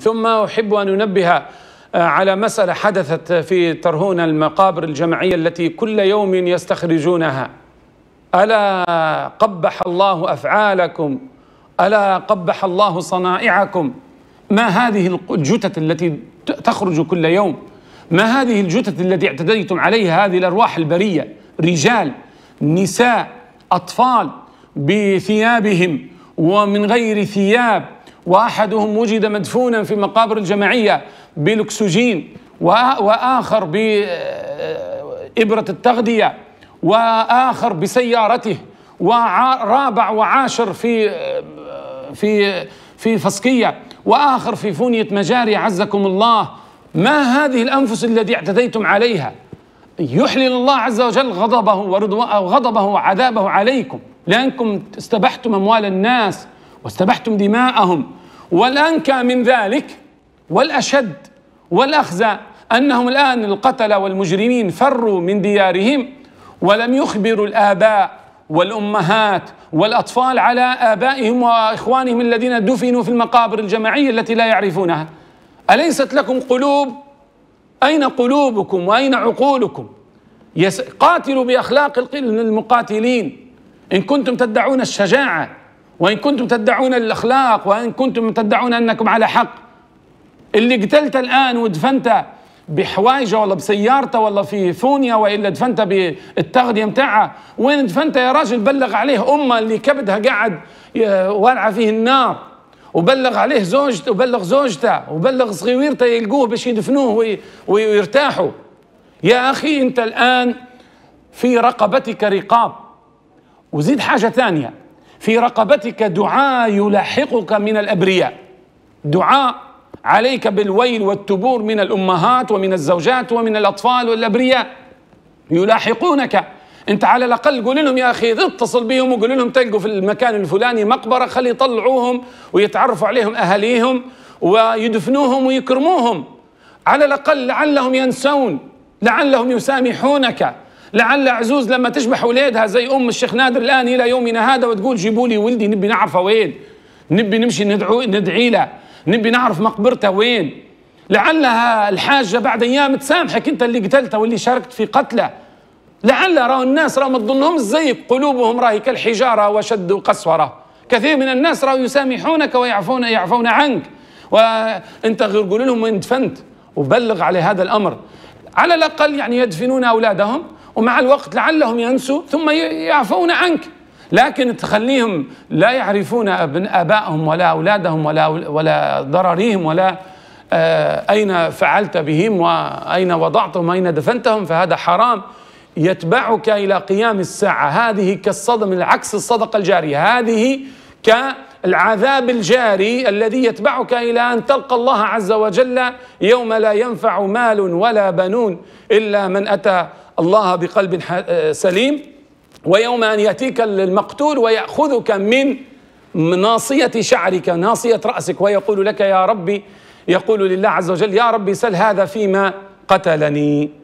ثم أحب أن أنبه آه، على مسألة حدثت في ترهون المقابر الجماعية التي كل يوم يستخرجونها ألا قبح الله أفعالكم ألا قبح الله صنائعكم ما هذه الجثث التي تخرج كل يوم ما هذه الجثث التي اعتديتم عليها هذه الأرواح البرية رجال نساء أطفال بثيابهم ومن غير ثياب وأحدهم وجد مدفونا في مقابر الجماعية بالأكسجين وآخر بإبرة التغذية وآخر بسيارته ورابع وعاشر في في في فسكية وآخر في فونية مجاري عزكم الله ما هذه الأنفس التي اعتديتم عليها يحلل الله عز وجل غضبه وغضبه وعذابه عليكم لأنكم استبحتم أموال الناس واستبحتم دماءهم والأنكى من ذلك والأشد والأخزى أنهم الآن القتلة والمجرمين فروا من ديارهم ولم يخبروا الآباء والأمهات والأطفال على آبائهم وإخوانهم الذين دفنوا في المقابر الجماعية التي لا يعرفونها أليست لكم قلوب؟ أين قلوبكم وأين عقولكم؟ قاتلوا بأخلاق المقاتلين إن كنتم تدعون الشجاعة وإن كنتم تدعون الأخلاق وإن كنتم تدعون أنكم على حق اللي قتلته الآن ودفنته بحوايجه ولا بسيارته ولا في فونيا والا دفنته بالتغذيه متاعها وين دفنته يا راجل بلغ عليه امه اللي كبدها قاعد وارعة فيه النار وبلغ عليه زوجته وبلغ زوجته وبلغ صغيرته يلقوه باش يدفنوه ويرتاحوا يا اخي انت الان في رقبتك رقاب وزيد حاجه ثانيه في رقبتك دعاء يلاحقك من الأبرياء دعاء عليك بالويل والتبور من الأمهات ومن الزوجات ومن الأطفال والأبرياء يلاحقونك انت على الاقل قول لهم يا اخي اتصل بهم وقول لهم تلقوا في المكان الفلاني مقبره خلي يطلعوهم ويتعرفوا عليهم اهاليهم ويدفنوهم ويكرموهم على الاقل لعلهم ينسون لعلهم يسامحونك لعل عزوز لما تشبح ولادها زي ام الشيخ نادر الان الى يومنا هذا وتقول جيبوا لي ولدي نبي نعرفه وين نبي نمشي ندعو ندعي له نبي نعرف مقبرته وين لعلها الحاجه بعد ايام تسامحك انت اللي قتلته واللي شاركت في قتله لعل راهو الناس راهو ما تظنهم زيك قلوبهم راهي كالحجاره وشد قسوره كثير من الناس راهو يسامحونك ويعفون يعفون عنك وانت غير قول لهم وين دفنت وبلغ على هذا الامر على الاقل يعني يدفنون اولادهم ومع الوقت لعلهم ينسوا ثم يعفون عنك لكن تخليهم لا يعرفون أبائهم ولا أولادهم ولا ولا ضرريهم ولا آه، أين فعلت بهم وأين وضعتهم أين دفنتهم فهذا حرام يتبعك إلى قيام الساعة هذه كالصدم العكس الصدقة الجارية هذه كالعذاب الجاري الذي يتبعك إلى أن تلقى الله عز وجل يوم لا ينفع مال ولا بنون إلا من أتى الله بقلب آه، سليم ويوم أن يأتيك المقتول ويأخذك من ناصية شعرك ناصية رأسك ويقول لك يا ربي يقول لله عز وجل يا ربي سل هذا فيما قتلني